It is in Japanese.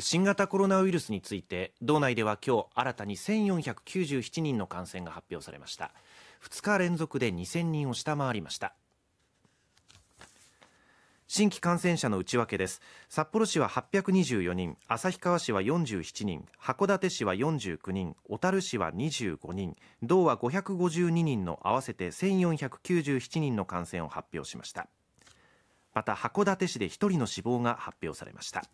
新型コロナウイルスについて道内では今日新たに1497人の感染が発表されました2日連続で2000人を下回りました新規感染者の内訳です札幌市は824人旭川市は47人函館市は49人小樽市は25人道は552人の合わせて1497人の感染を発表しましたまた函館市で1人の死亡が発表されました